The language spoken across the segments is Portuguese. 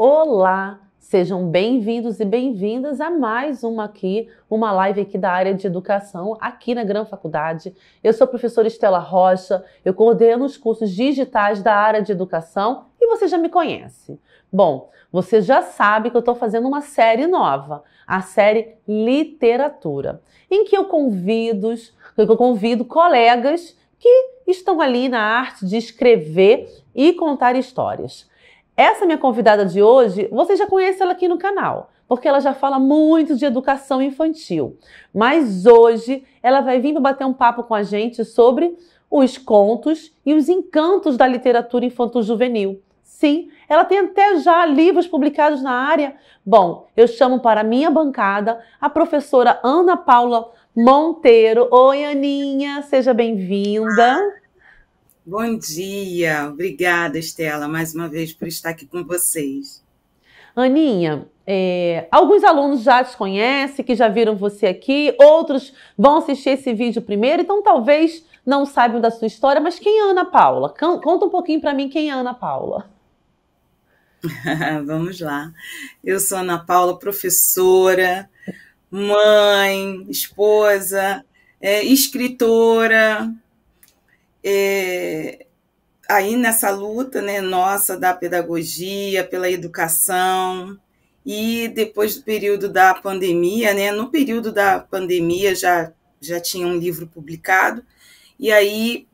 Olá, sejam bem-vindos e bem-vindas a mais uma aqui, uma live aqui da área de educação aqui na Gran Faculdade. Eu sou a professora Estela Rocha, eu coordeno os cursos digitais da área de educação e você já me conhece. Bom, você já sabe que eu estou fazendo uma série nova, a série Literatura, em que eu convido, eu convido colegas que estão ali na arte de escrever e contar histórias. Essa minha convidada de hoje, você já conhece ela aqui no canal, porque ela já fala muito de educação infantil. Mas hoje ela vai vir para bater um papo com a gente sobre os contos e os encantos da literatura infantil juvenil Sim, ela tem até já livros publicados na área. Bom, eu chamo para a minha bancada a professora Ana Paula Monteiro. Oi, Aninha, seja bem-vinda. Bom dia, obrigada, Estela, mais uma vez por estar aqui com vocês. Aninha, é, alguns alunos já te conhecem, que já viram você aqui, outros vão assistir esse vídeo primeiro, então talvez não saibam da sua história, mas quem é Ana Paula? Conta um pouquinho para mim quem é Ana Paula. Vamos lá. Eu sou Ana Paula, professora, mãe, esposa, é, escritora, é, aí nessa luta né, nossa da pedagogia, pela educação, e depois do período da pandemia, né, no período da pandemia já, já tinha um livro publicado, e aí,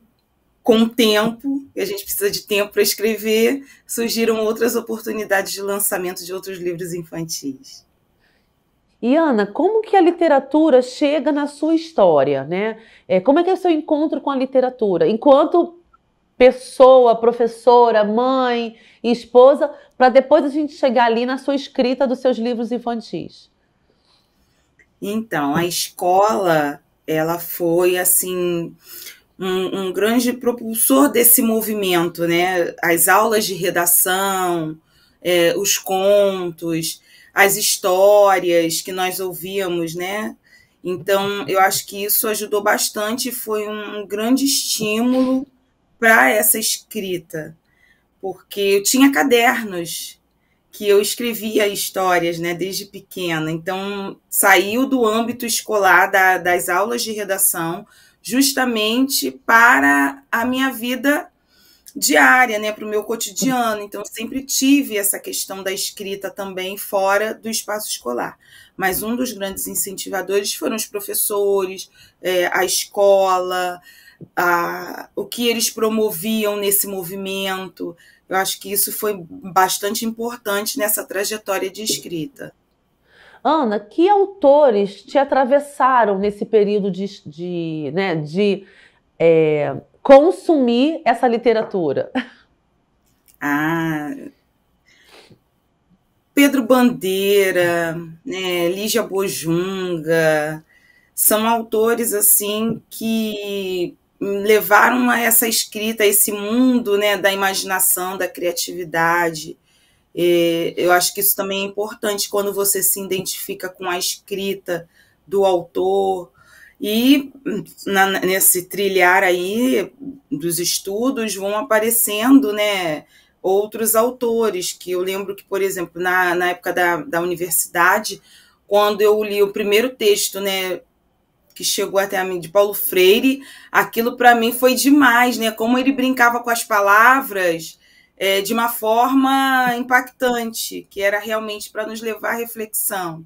com o tempo, e a gente precisa de tempo para escrever, surgiram outras oportunidades de lançamento de outros livros infantis. E Ana, como que a literatura chega na sua história, né? É, como é que é o seu encontro com a literatura? Enquanto pessoa, professora, mãe, esposa, para depois a gente chegar ali na sua escrita dos seus livros infantis. Então, a escola, ela foi assim um, um grande propulsor desse movimento, né? As aulas de redação, é, os contos, as histórias que nós ouvíamos, né? Então, eu acho que isso ajudou bastante, foi um grande estímulo para essa escrita, porque eu tinha cadernos que eu escrevia histórias, né, desde pequena. Então, saiu do âmbito escolar da, das aulas de redação justamente para a minha vida diária, né, para o meu cotidiano. Então, eu sempre tive essa questão da escrita também fora do espaço escolar. Mas um dos grandes incentivadores foram os professores, é, a escola, a, o que eles promoviam nesse movimento. Eu acho que isso foi bastante importante nessa trajetória de escrita. Ana, que autores te atravessaram nesse período de, de, né, de é, consumir essa literatura? Ah, Pedro Bandeira, né, Lígia Bojunga, são autores assim que levaram a essa escrita, a esse mundo né, da imaginação, da criatividade. E eu acho que isso também é importante quando você se identifica com a escrita do autor, e na, nesse trilhar aí dos estudos vão aparecendo né, outros autores, que eu lembro que, por exemplo, na, na época da, da universidade, quando eu li o primeiro texto né, que chegou até a mim de Paulo Freire, aquilo para mim foi demais, né? Como ele brincava com as palavras é, de uma forma impactante, que era realmente para nos levar à reflexão.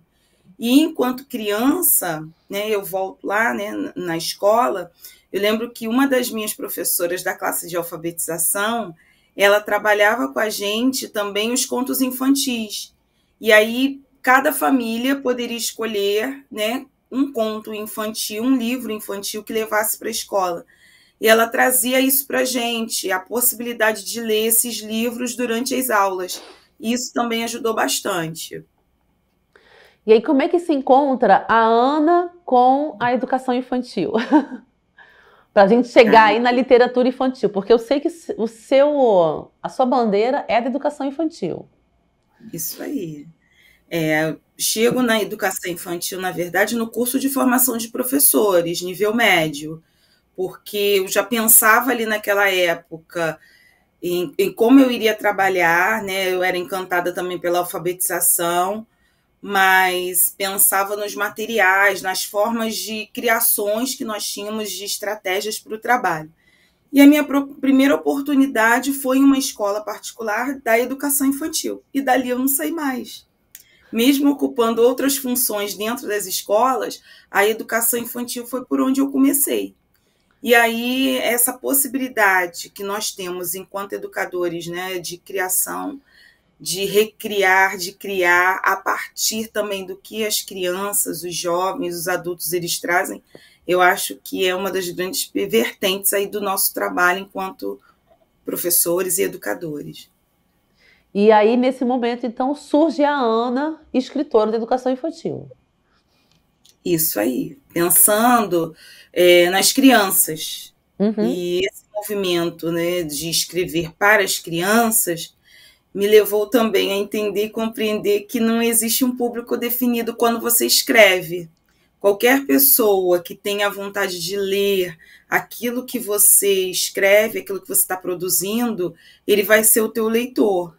E enquanto criança, né, eu volto lá né, na escola, eu lembro que uma das minhas professoras da classe de alfabetização, ela trabalhava com a gente também os contos infantis. E aí cada família poderia escolher né, um conto infantil, um livro infantil que levasse para a escola. E ela trazia isso para a gente, a possibilidade de ler esses livros durante as aulas. E isso também ajudou bastante. E aí, como é que se encontra a Ana com a educação infantil? para a gente chegar aí na literatura infantil, porque eu sei que o seu, a sua bandeira é da educação infantil. Isso aí. É, chego na educação infantil, na verdade, no curso de formação de professores, nível médio, porque eu já pensava ali naquela época em, em como eu iria trabalhar, né? Eu era encantada também pela alfabetização mas pensava nos materiais, nas formas de criações que nós tínhamos de estratégias para o trabalho. E a minha primeira oportunidade foi em uma escola particular da educação infantil, e dali eu não saí mais. Mesmo ocupando outras funções dentro das escolas, a educação infantil foi por onde eu comecei. E aí, essa possibilidade que nós temos enquanto educadores né, de criação de recriar, de criar a partir também do que as crianças, os jovens, os adultos eles trazem, eu acho que é uma das grandes vertentes aí do nosso trabalho enquanto professores e educadores. E aí nesse momento então surge a Ana, escritora de educação infantil. Isso aí, pensando é, nas crianças uhum. e esse movimento né, de escrever para as crianças me levou também a entender e compreender que não existe um público definido quando você escreve. Qualquer pessoa que tenha vontade de ler aquilo que você escreve, aquilo que você está produzindo, ele vai ser o teu leitor.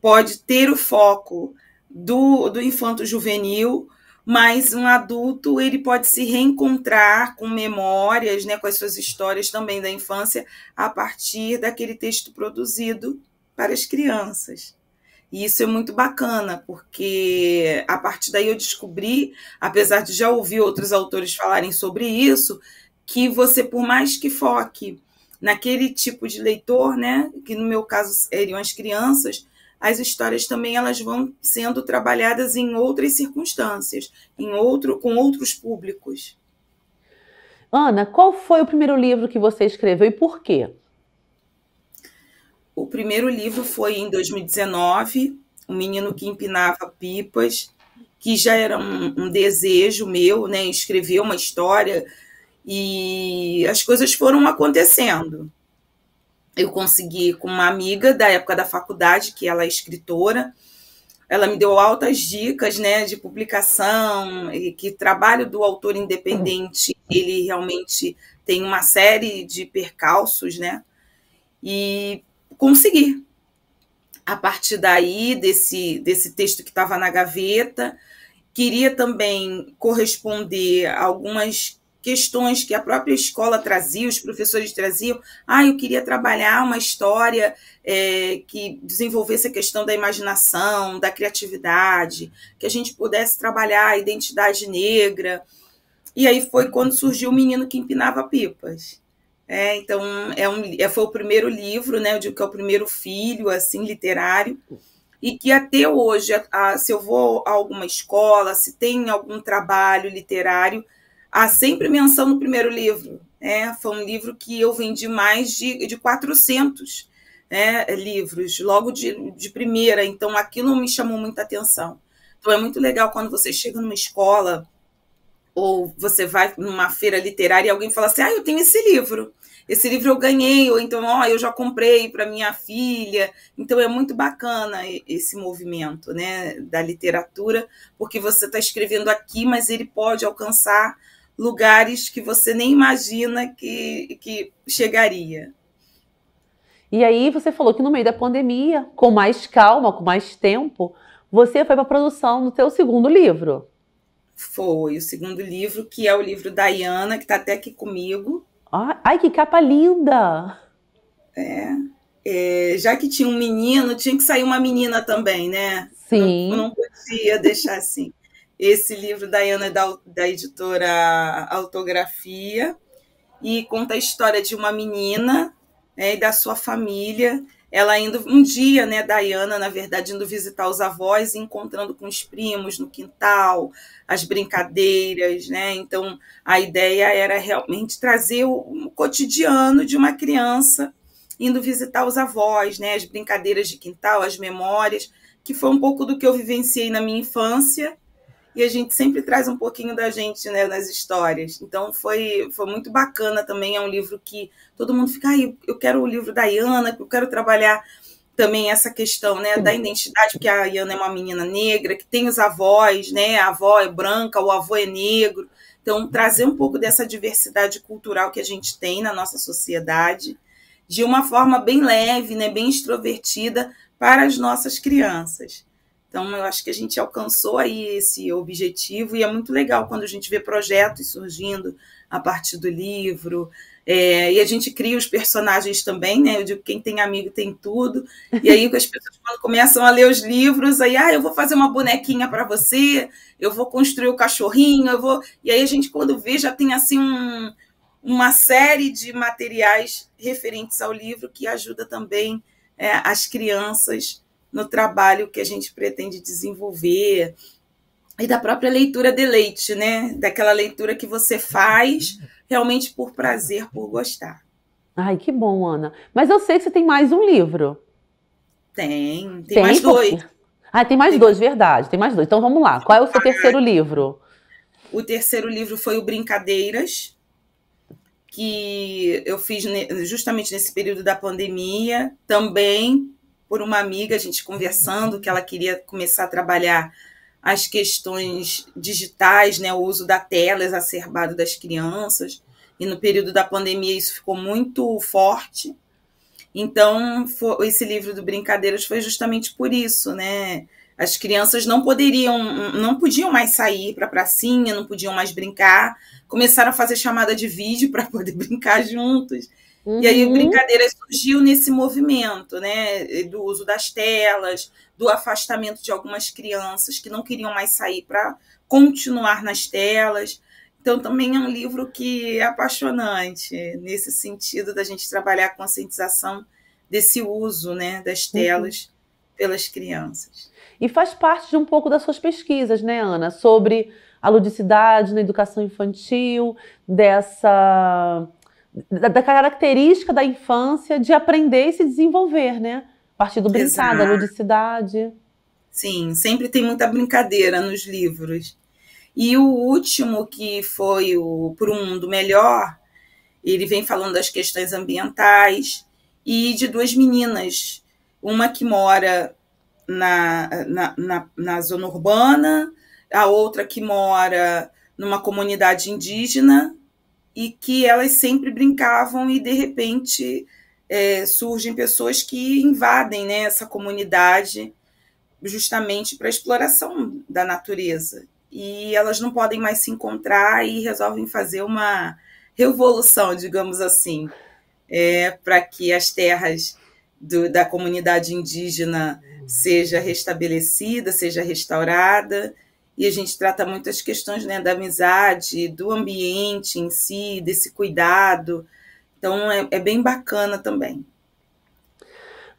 Pode ter o foco do, do infanto juvenil, mas um adulto ele pode se reencontrar com memórias, né, com as suas histórias também da infância a partir daquele texto produzido para as crianças. E isso é muito bacana, porque a partir daí eu descobri, apesar de já ouvir outros autores falarem sobre isso, que você, por mais que foque naquele tipo de leitor, né, que no meu caso seriam as crianças, as histórias também elas vão sendo trabalhadas em outras circunstâncias, em outro, com outros públicos. Ana, qual foi o primeiro livro que você escreveu e por quê? O primeiro livro foi em 2019, um menino que empinava pipas, que já era um, um desejo meu, né, escrever uma história e as coisas foram acontecendo. Eu consegui com uma amiga da época da faculdade, que ela é escritora, ela me deu altas dicas né, de publicação, e que trabalho do autor independente, ele realmente tem uma série de percalços, né? E conseguir. A partir daí, desse, desse texto que estava na gaveta, queria também corresponder a algumas questões que a própria escola trazia, os professores traziam. Ah, eu queria trabalhar uma história é, que desenvolvesse a questão da imaginação, da criatividade, que a gente pudesse trabalhar a identidade negra. E aí foi quando surgiu o menino que empinava pipas. É, então, é um, é, foi o primeiro livro, né? Eu digo que é o primeiro filho, assim, literário. E que até hoje, a, a, se eu vou a alguma escola, se tem algum trabalho literário, há sempre menção no primeiro livro. Né? Foi um livro que eu vendi mais de, de 400 né, livros, logo de, de primeira. Então, aquilo me chamou muita atenção. Então, é muito legal quando você chega numa escola ou você vai numa feira literária e alguém fala assim: Ah, eu tenho esse livro esse livro eu ganhei, ou então, ó, eu já comprei para minha filha. Então é muito bacana esse movimento, né, da literatura, porque você está escrevendo aqui, mas ele pode alcançar lugares que você nem imagina que, que chegaria. E aí você falou que no meio da pandemia, com mais calma, com mais tempo, você foi para a produção do teu segundo livro. Foi o segundo livro, que é o livro da Diana, que está até aqui comigo, Ai, que capa linda! É. é já que tinha um menino, tinha que sair uma menina também, né? Sim. Não, não podia deixar assim. Esse livro da Ana é da, da editora Autografia e conta a história de uma menina né, e da sua família ela indo um dia, né, Diana, na verdade, indo visitar os avós e encontrando com os primos no quintal, as brincadeiras, né? Então, a ideia era realmente trazer o, o cotidiano de uma criança indo visitar os avós, né, as brincadeiras de quintal, as memórias, que foi um pouco do que eu vivenciei na minha infância e a gente sempre traz um pouquinho da gente né, nas histórias. Então foi, foi muito bacana também. É um livro que todo mundo fica, ah, eu quero o livro da Iana, eu quero trabalhar também essa questão né, da identidade, porque a Iana é uma menina negra, que tem os avós, né? A avó é branca, o avô é negro. Então, trazer um pouco dessa diversidade cultural que a gente tem na nossa sociedade, de uma forma bem leve, né, bem extrovertida, para as nossas crianças. Então, eu acho que a gente alcançou aí esse objetivo e é muito legal quando a gente vê projetos surgindo a partir do livro. É, e a gente cria os personagens também, né? Eu digo quem tem amigo tem tudo. E aí as pessoas quando começam a ler os livros, aí ah, eu vou fazer uma bonequinha para você, eu vou construir o um cachorrinho, eu vou. E aí a gente quando vê já tem assim um, uma série de materiais referentes ao livro que ajuda também é, as crianças no trabalho que a gente pretende desenvolver e da própria leitura de leite, né? Daquela leitura que você faz realmente por prazer, por gostar. Ai, que bom, Ana. Mas eu sei que você tem mais um livro. Tem, tem, tem mais dois. Ah, tem mais tem... dois, verdade. Tem mais dois. Então vamos lá. Qual é o seu terceiro livro? O terceiro livro foi o Brincadeiras, que eu fiz justamente nesse período da pandemia, também por uma amiga, a gente conversando, que ela queria começar a trabalhar as questões digitais, né, o uso da tela exacerbado das crianças. E no período da pandemia isso ficou muito forte. Então, foi, esse livro do Brincadeiras foi justamente por isso, né? As crianças não poderiam, não podiam mais sair para a pracinha, não podiam mais brincar. Começaram a fazer chamada de vídeo para poder brincar juntos. Uhum. E aí uhum. brincadeira surgiu nesse movimento, né, do uso das telas, do afastamento de algumas crianças que não queriam mais sair para continuar nas telas. Então também é um livro que é apaixonante nesse sentido da gente trabalhar a conscientização desse uso, né, das uhum. telas uhum. pelas crianças. E faz parte de um pouco das suas pesquisas, né, Ana, sobre a ludicidade na educação infantil, dessa da, da, característica da infância de aprender e se desenvolver, né? A partir do brincar, da ludicidade. Sim, sempre tem muita brincadeira nos livros. E o último, que foi o Por um Mundo Melhor, ele vem falando das questões ambientais e de duas meninas. Uma que mora na, na, na, na zona urbana, a outra que mora numa comunidade indígena e que elas sempre brincavam e de repente é, surgem pessoas que invadem né, essa comunidade justamente para exploração da natureza. E elas não podem mais se encontrar e resolvem fazer uma revolução, digamos assim, é, para que as terras do, da comunidade indígena seja restabelecida, seja restaurada e a gente trata muito as questões né, da amizade, do ambiente em si, desse cuidado. Então é, é bem bacana também.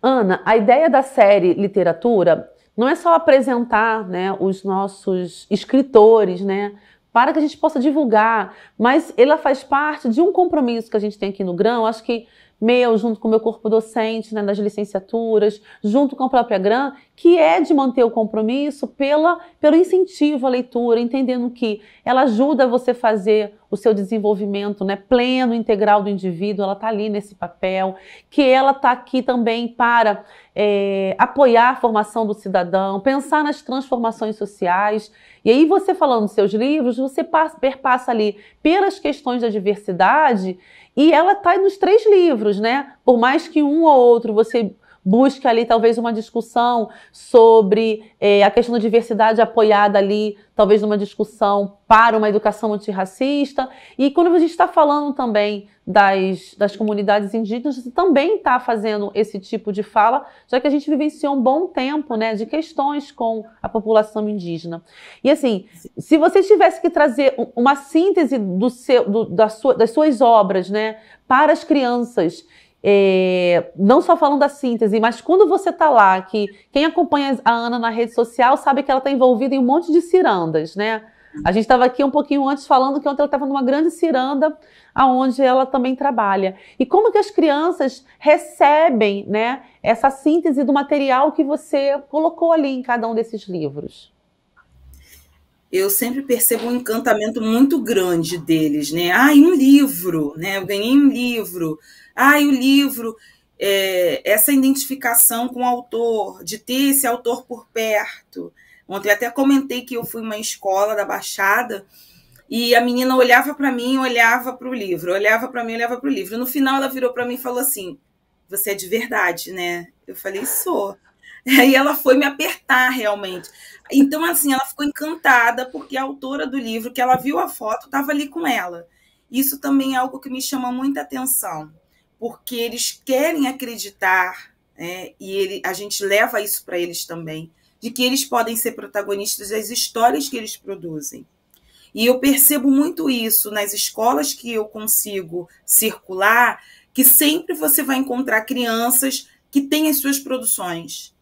Ana, a ideia da série Literatura não é só apresentar né, os nossos escritores, né? Para que a gente possa divulgar, mas ela faz parte de um compromisso que a gente tem aqui no Grão. Acho que meu, junto com o meu corpo docente, né, das licenciaturas, junto com a própria GRAM, que é de manter o compromisso pela, pelo incentivo à leitura, entendendo que ela ajuda você a fazer o seu desenvolvimento né, pleno, integral do indivíduo, ela está ali nesse papel, que ela está aqui também para é, apoiar a formação do cidadão, pensar nas transformações sociais. E aí, você falando dos seus livros, você perpassa ali pelas questões da diversidade e ela está nos três livros, né? Por mais que um ou outro você busque ali talvez uma discussão sobre é, a questão da diversidade apoiada ali, talvez numa discussão para uma educação antirracista. E quando a gente está falando também das, das comunidades indígenas, você também está fazendo esse tipo de fala, já que a gente vivenciou um bom tempo né, de questões com a população indígena. E assim, se você tivesse que trazer uma síntese do seu, do, da sua, das suas obras né, para as crianças, é, não só falando da síntese, mas quando você está lá, que quem acompanha a Ana na rede social sabe que ela está envolvida em um monte de cirandas, né? A gente estava aqui um pouquinho antes falando que ontem ela estava numa grande ciranda, aonde ela também trabalha. E como que as crianças recebem, né, essa síntese do material que você colocou ali em cada um desses livros? eu sempre percebo um encantamento muito grande deles, né? Ah, um livro, né? Eu ganhei um livro. Ah, o livro. É, essa identificação com o autor, de ter esse autor por perto. Ontem até comentei que eu fui uma escola da Baixada e a menina olhava para mim, olhava para o livro, olhava para mim, olhava para o livro. No final ela virou para mim e falou assim: "Você é de verdade, né?" Eu falei: "Sou". Aí ela foi me apertar realmente. Então, assim, ela ficou encantada porque a autora do livro, que ela viu a foto, estava ali com ela. Isso também é algo que me chama muita atenção, porque eles querem acreditar, né, e ele, a gente leva isso para eles também, de que eles podem ser protagonistas das histórias que eles produzem. E eu percebo muito isso nas escolas que eu consigo circular, que sempre você vai encontrar crianças que têm as suas produções,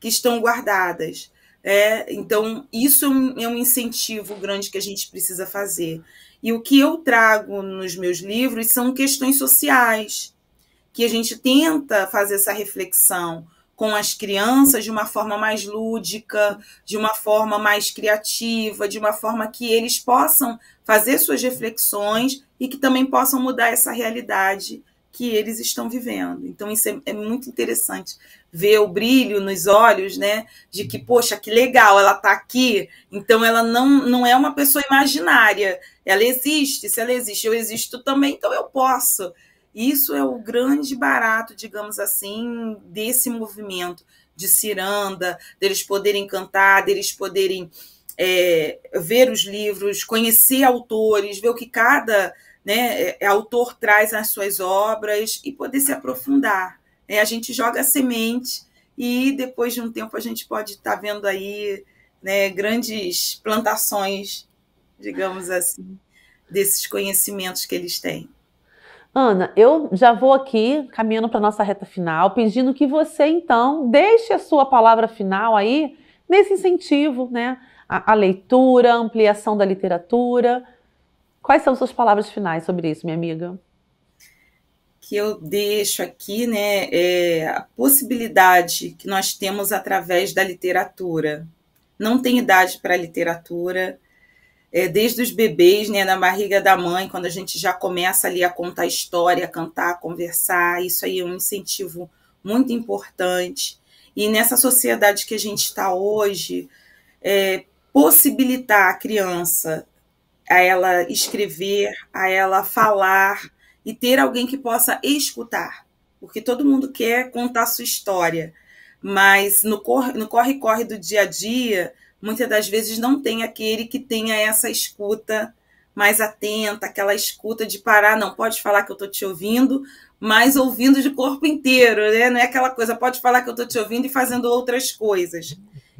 que estão guardadas. É, então, isso é, é um incentivo grande que a gente precisa fazer. E o que eu trago nos meus livros são questões sociais, que a gente tenta fazer essa reflexão com as crianças de uma forma mais lúdica, de uma forma mais criativa, de uma forma que eles possam fazer suas reflexões e que também possam mudar essa realidade que eles estão vivendo. Então, isso é, é, muito interessante ver o brilho nos olhos, né? De que, poxa, que legal, ela está aqui. Então, ela não, não é uma pessoa imaginária. Ela existe. Se ela existe, eu existo também, então eu posso. Isso é o grande barato, digamos assim, desse movimento de ciranda, deles poderem cantar, deles poderem é, ver os livros, conhecer autores, ver o que cada né, é, é autor traz nas suas obras e poder se aprofundar. É, a gente joga a semente e depois de um tempo a gente pode estar tá vendo aí né, grandes plantações, digamos assim, desses conhecimentos que eles têm. Ana, eu já vou aqui caminhando para nossa reta final, pedindo que você então deixe a sua palavra final aí nesse incentivo, né, à leitura, ampliação da literatura Quais são suas palavras finais sobre isso, minha amiga? Que eu deixo aqui, né, é a possibilidade que nós temos através da literatura. Não tem idade para literatura. É, desde os bebês, né, na barriga da mãe, quando a gente já começa ali a contar história, a cantar, a conversar, isso aí é um incentivo muito importante. E nessa sociedade que a gente está hoje, é, possibilitar a criança a ela escrever, a ela falar e ter alguém que possa escutar, porque todo mundo quer contar sua história, mas no corre-corre do dia a dia, muitas das vezes não tem aquele que tenha essa escuta mais atenta, aquela escuta de parar, não pode falar que eu estou te ouvindo, mas ouvindo de corpo inteiro, né? Não é aquela coisa, pode falar que eu estou te ouvindo e fazendo outras coisas.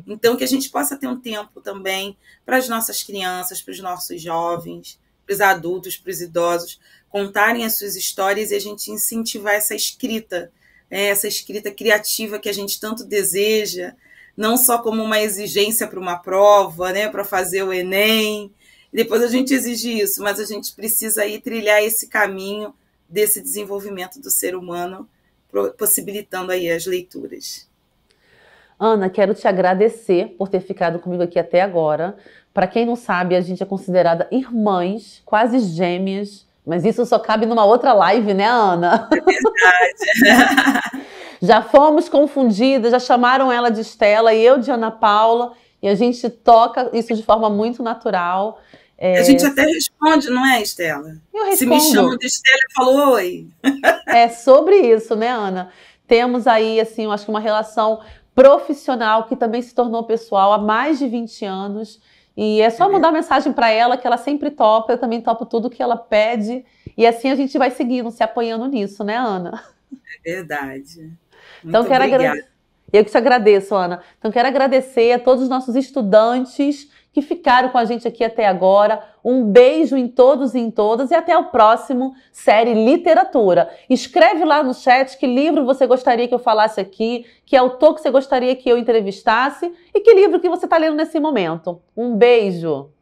Então, que a gente possa ter um tempo também para as nossas crianças, para os nossos jovens, para os adultos, para os idosos, contarem as suas histórias e a gente incentivar essa escrita, né? essa escrita criativa que a gente tanto deseja, não só como uma exigência para uma prova, né? para fazer o Enem. Depois a gente exige isso, mas a gente precisa aí trilhar esse caminho desse desenvolvimento do ser humano, possibilitando aí as leituras. Ana, quero te agradecer por ter ficado comigo aqui até agora. Para quem não sabe, a gente é considerada irmãs, quase gêmeas, mas isso só cabe numa outra live, né, Ana? É verdade. já fomos confundidas, já chamaram ela de Estela e eu de Ana Paula, e a gente toca isso de forma muito natural. É... A gente até responde, não é, Estela? Eu respondo. Se me chamam de Estela, falou falo oi. é sobre isso, né, Ana? Temos aí, assim, eu acho que uma relação profissional que também se tornou pessoal há mais de 20 anos. E é só mandar mensagem para ela que ela sempre topa, eu também topo tudo que ela pede. E assim a gente vai seguindo, se apoiando nisso, né, Ana? É verdade. Então, Muito então quero agradecer. Eu que te agradeço, Ana. Então quero agradecer a todos os nossos estudantes que ficaram com a gente aqui até agora. Um beijo em todos e em todas e até o próximo série Literatura. Escreve lá no chat que livro você gostaria que eu falasse aqui, que autor que você gostaria que eu entrevistasse e que livro que você está lendo nesse momento. Um beijo!